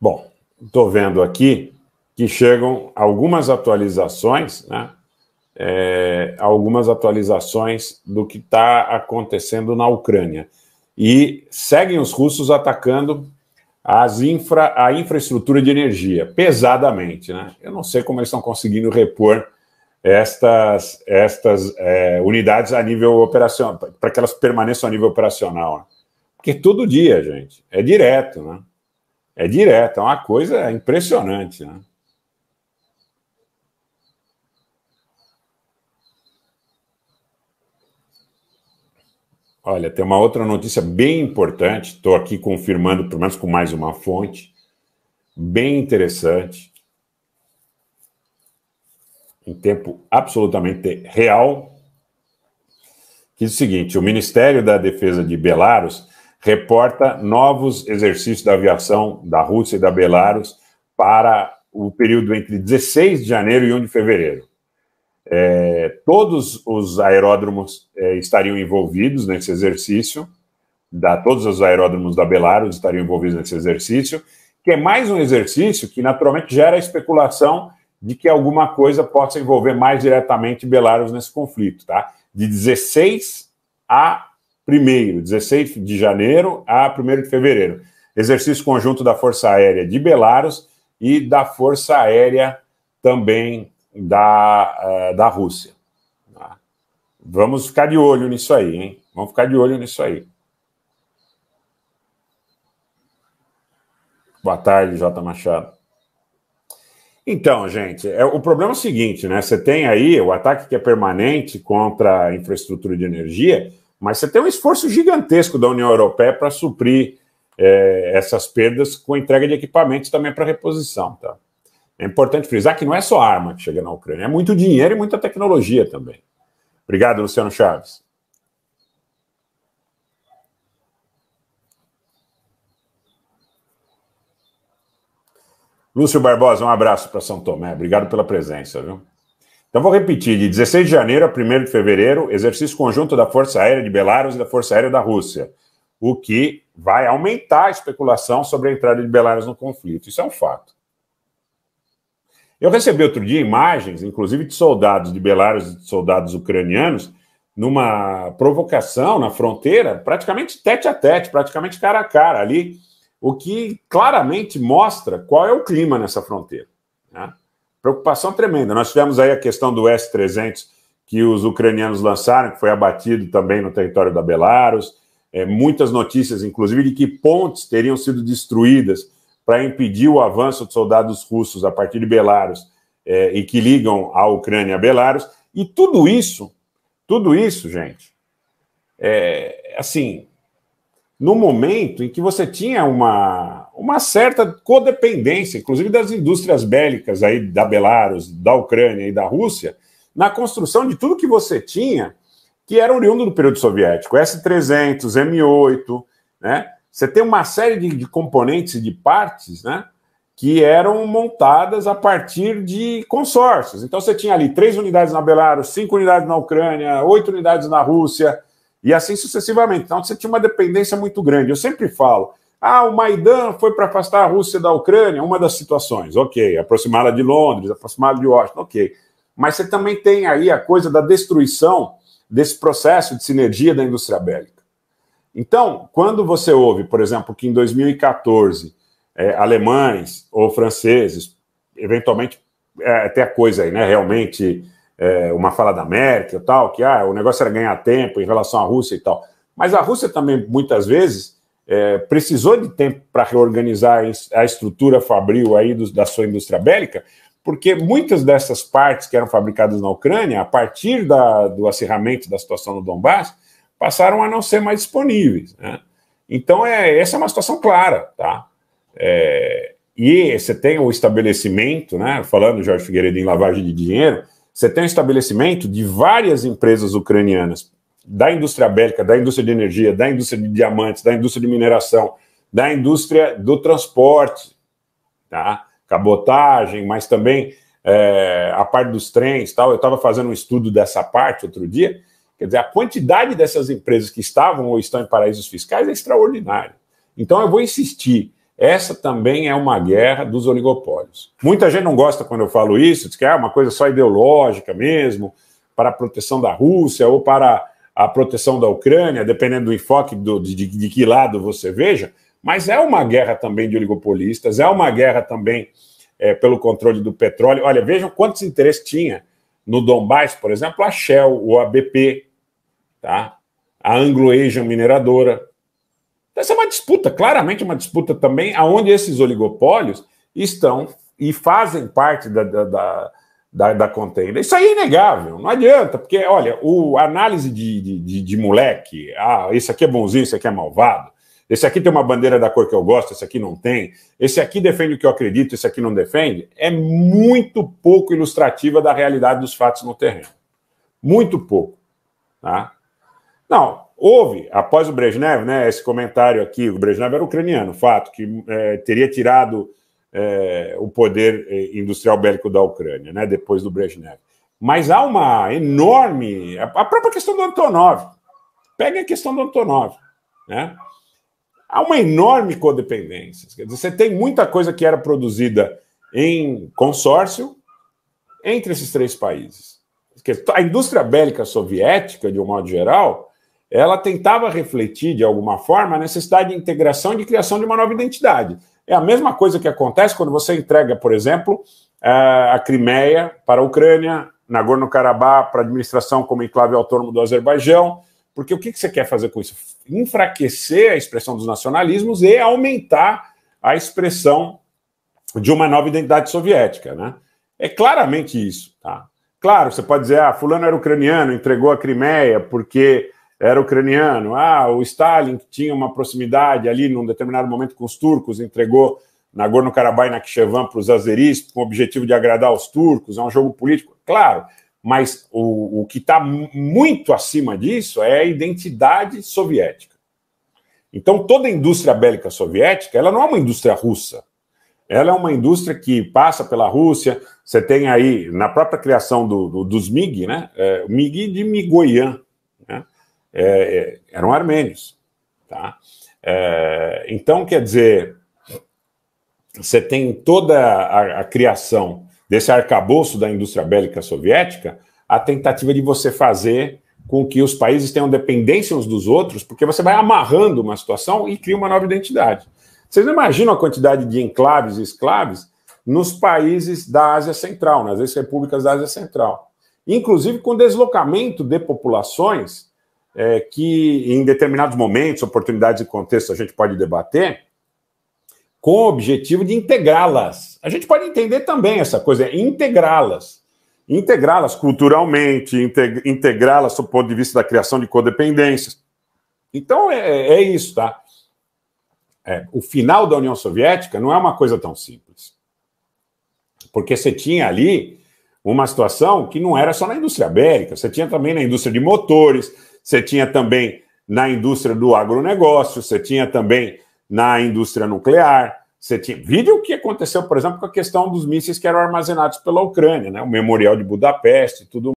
Bom, estou vendo aqui que chegam algumas atualizações, né? É, algumas atualizações do que está acontecendo na Ucrânia. E seguem os russos atacando as infra, a infraestrutura de energia, pesadamente. Né? Eu não sei como eles estão conseguindo repor estas, estas é, unidades a nível operacional, para que elas permaneçam a nível operacional. Né? Porque todo dia, gente, é direto, né? É direta, é uma coisa impressionante, né? Olha, tem uma outra notícia bem importante, estou aqui confirmando, pelo menos com mais uma fonte, bem interessante, em tempo absolutamente real, que é o seguinte: o Ministério da Defesa de Belarus reporta novos exercícios da aviação da Rússia e da Belarus para o período entre 16 de janeiro e 1 de fevereiro. É, todos os aeródromos é, estariam envolvidos nesse exercício, da, todos os aeródromos da Belarus estariam envolvidos nesse exercício, que é mais um exercício que naturalmente gera a especulação de que alguma coisa possa envolver mais diretamente Belarus nesse conflito, tá? De 16 a primeiro, 16 de janeiro a 1 de fevereiro. Exercício conjunto da Força Aérea de Belarus e da Força Aérea também da, uh, da Rússia. Tá? Vamos ficar de olho nisso aí, hein? Vamos ficar de olho nisso aí. Boa tarde, J. Machado. Então, gente, é, o problema é o seguinte, né? Você tem aí o ataque que é permanente contra a infraestrutura de energia, mas você tem um esforço gigantesco da União Europeia para suprir é, essas perdas com entrega de equipamentos também para reposição. Tá? É importante frisar que não é só arma que chega na Ucrânia, é muito dinheiro e muita tecnologia também. Obrigado, Luciano Chaves. Lúcio Barbosa, um abraço para São Tomé. Obrigado pela presença, viu? Então, vou repetir: de 16 de janeiro a 1 de fevereiro, exercício conjunto da Força Aérea de Belarus e da Força Aérea da Rússia, o que vai aumentar a especulação sobre a entrada de Belarus no conflito. Isso é um fato. Eu recebi outro dia imagens, inclusive de soldados de Belarus e de soldados ucranianos, numa provocação na fronteira, praticamente tete a tete, praticamente cara a cara ali, o que claramente mostra qual é o clima nessa fronteira. Né? Preocupação tremenda. Nós tivemos aí a questão do S-300 que os ucranianos lançaram, que foi abatido também no território da Belarus. É, muitas notícias, inclusive, de que pontes teriam sido destruídas para impedir o avanço de soldados russos a partir de Belarus é, e que ligam a Ucrânia a Belarus. E tudo isso, tudo isso, gente, é, assim, no momento em que você tinha uma, uma certa codependência, inclusive das indústrias bélicas aí da Belarus, da Ucrânia e da Rússia, na construção de tudo que você tinha que era oriundo do período soviético, S-300, M-8, né? Você tem uma série de, de componentes e de partes, né? Que eram montadas a partir de consórcios. Então você tinha ali três unidades na Belarus, cinco unidades na Ucrânia, oito unidades na Rússia, e assim sucessivamente. Então, você tinha uma dependência muito grande. Eu sempre falo, ah, o Maidan foi para afastar a Rússia da Ucrânia, uma das situações, ok. Aproximá-la de Londres, aproximá-la de Washington, ok. Mas você também tem aí a coisa da destruição desse processo de sinergia da indústria bélica. Então, quando você ouve, por exemplo, que em 2014 é, alemães ou franceses, eventualmente, é, até a coisa aí, né, realmente é, uma fala da Merkel tal, que ah, o negócio era ganhar tempo em relação à Rússia e tal. Mas a Rússia também, muitas vezes, é, precisou de tempo para reorganizar a estrutura fabril aí do, da sua indústria bélica, porque muitas dessas partes que eram fabricadas na Ucrânia, a partir da, do acirramento da situação no Donbass, passaram a não ser mais disponíveis. Né? Então, é, essa é uma situação clara. Tá? É, e você tem o estabelecimento, né, falando Jorge Figueiredo em lavagem de dinheiro, você tem um estabelecimento de várias empresas ucranianas, da indústria bélica, da indústria de energia, da indústria de diamantes, da indústria de mineração, da indústria do transporte, tá? cabotagem, mas também é, a parte dos trens tal. Eu estava fazendo um estudo dessa parte outro dia. Quer dizer, a quantidade dessas empresas que estavam ou estão em paraísos fiscais é extraordinária. Então eu vou insistir essa também é uma guerra dos oligopólios. Muita gente não gosta quando eu falo isso, diz que é uma coisa só ideológica mesmo, para a proteção da Rússia ou para a proteção da Ucrânia, dependendo do enfoque do, de, de que lado você veja, mas é uma guerra também de oligopolistas, é uma guerra também é, pelo controle do petróleo. Olha, vejam quantos interesses tinha no Donbass, por exemplo, a Shell, o ABP, tá? a Anglo-Asian Mineradora, essa é uma disputa, claramente uma disputa também, aonde esses oligopólios estão e fazem parte da, da, da, da, contenda. Isso aí é inegável, não adianta, porque, olha, o análise de, de, de, moleque, ah, esse aqui é bonzinho, esse aqui é malvado, esse aqui tem uma bandeira da cor que eu gosto, esse aqui não tem, esse aqui defende o que eu acredito, esse aqui não defende, é muito pouco ilustrativa da realidade dos fatos no terreno. Muito pouco. Tá? Não, Houve, após o Brezhnev, né, esse comentário aqui, o Brezhnev era ucraniano, fato, que é, teria tirado é, o poder é, industrial bélico da Ucrânia, né, depois do Brezhnev. Mas há uma enorme. A própria questão do Antonov. Pega a questão do Antonov. Né? Há uma enorme codependência. Quer dizer, você tem muita coisa que era produzida em consórcio entre esses três países. A indústria bélica soviética, de um modo geral, ela tentava refletir, de alguma forma, a necessidade de integração e de criação de uma nova identidade. É a mesma coisa que acontece quando você entrega, por exemplo, a Crimeia para a Ucrânia, Nagorno-Karabakh para a administração como enclave autônomo do Azerbaijão, porque o que você quer fazer com isso? Enfraquecer a expressão dos nacionalismos e aumentar a expressão de uma nova identidade soviética, né? É claramente isso, tá? Claro, você pode dizer, ah, fulano era ucraniano, entregou a Crimeia porque era ucraniano. Ah, o Stalin, que tinha uma proximidade ali num determinado momento com os turcos, entregou Nagorno-Karabakh e Nakhchevan para os azeris, com o objetivo de agradar os turcos. É um jogo político, claro, mas o, o que está muito acima disso é a identidade soviética. Então, toda a indústria bélica soviética ela não é uma indústria russa. Ela é uma indústria que passa pela Rússia. Você tem aí, na própria criação do, do, dos MiG, né? É, MiG de Migoian, é, é, eram armênios. Tá? É, então, quer dizer, você tem toda a, a criação desse arcabouço da indústria bélica soviética, a tentativa de você fazer com que os países tenham dependência uns dos outros, porque você vai amarrando uma situação e cria uma nova identidade. Vocês não imaginam a quantidade de enclaves e esclaves nos países da Ásia Central, nas ex-repúblicas da Ásia Central. Inclusive com deslocamento de populações é, que em determinados momentos, oportunidades e contextos, a gente pode debater, com o objetivo de integrá-las. A gente pode entender também essa coisa, é integrá-las. Integrá-las culturalmente, integrá-las do ponto de vista da criação de codependências. Então, é, é, é isso, tá? É, o final da União Soviética não é uma coisa tão simples. Porque você tinha ali uma situação que não era só na indústria bélica, você tinha também na indústria de motores, você tinha também na indústria do agronegócio, você tinha também na indústria nuclear, você tinha. Vide o que aconteceu, por exemplo, com a questão dos mísseis que eram armazenados pela Ucrânia, né? o Memorial de Budapeste e tudo